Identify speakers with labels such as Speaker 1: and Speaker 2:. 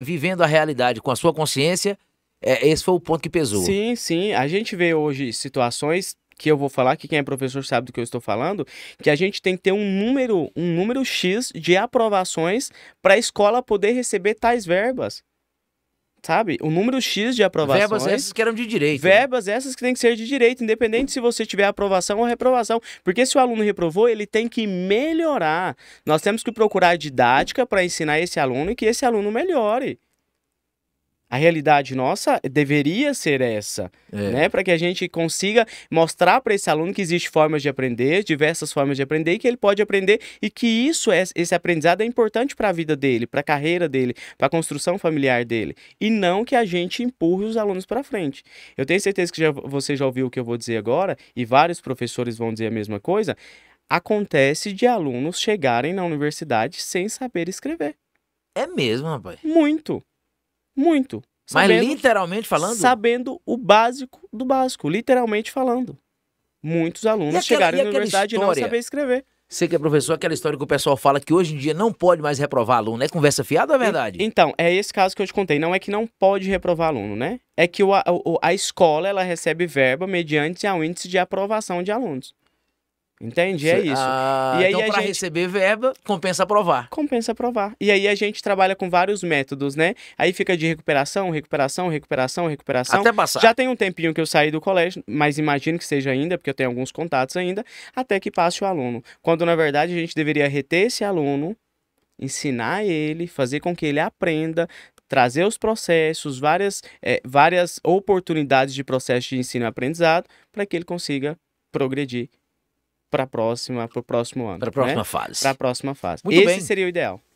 Speaker 1: vivendo a realidade com a sua consciência, é, esse foi o ponto que pesou. Sim, sim. A gente vê hoje situações que eu vou falar, que quem é professor sabe do que eu estou falando, que a gente tem que ter um número, um número X de aprovações para a escola poder receber tais verbas sabe? O número X de aprovações. Verbas essas que eram de direito. Né? Verbas né? essas que têm que ser de direito, independente se você tiver aprovação ou reprovação. Porque se o aluno reprovou, ele tem que melhorar. Nós temos que procurar didática para ensinar esse aluno e que esse aluno melhore. A realidade nossa deveria ser essa, é. né? Para que a gente consiga mostrar para esse aluno que existe formas de aprender, diversas formas de aprender, e que ele pode aprender e que isso é, esse aprendizado é importante para a vida dele, para a carreira dele, para a construção familiar dele, e não que a gente empurre os alunos para frente. Eu tenho certeza que já, você já ouviu o que eu vou dizer agora e vários professores vão dizer a mesma coisa. Acontece de alunos chegarem na universidade sem saber escrever. É mesmo, rapaz? Muito. Muito. Sabendo, Mas literalmente falando? Sabendo o básico do básico, literalmente falando. Muitos alunos aquela, chegaram na universidade história? e não sabiam escrever. Você que é professor, aquela história que o pessoal fala que hoje em dia não pode mais reprovar aluno, é conversa fiada ou é verdade? Então, é esse caso que eu te contei. Não é que não pode reprovar aluno, né? É que o, a, a escola ela recebe verba mediante o índice de aprovação de alunos. Entende? É isso. Ah, e aí então, para gente... receber verba, compensa aprovar. Compensa aprovar. E aí a gente trabalha com vários métodos, né? Aí fica de recuperação, recuperação, recuperação, recuperação. Até passar. Já tem um tempinho que eu saí do colégio, mas imagino que seja ainda, porque eu tenho alguns contatos ainda, até que passe o aluno. Quando, na verdade, a gente deveria reter esse aluno, ensinar ele, fazer com que ele aprenda, trazer os processos, várias, é, várias oportunidades de processo de ensino-aprendizado, para que ele consiga progredir para a próxima, para o próximo ano. Para a próxima né? fase. Para a próxima fase. Muito Esse bem. seria o ideal.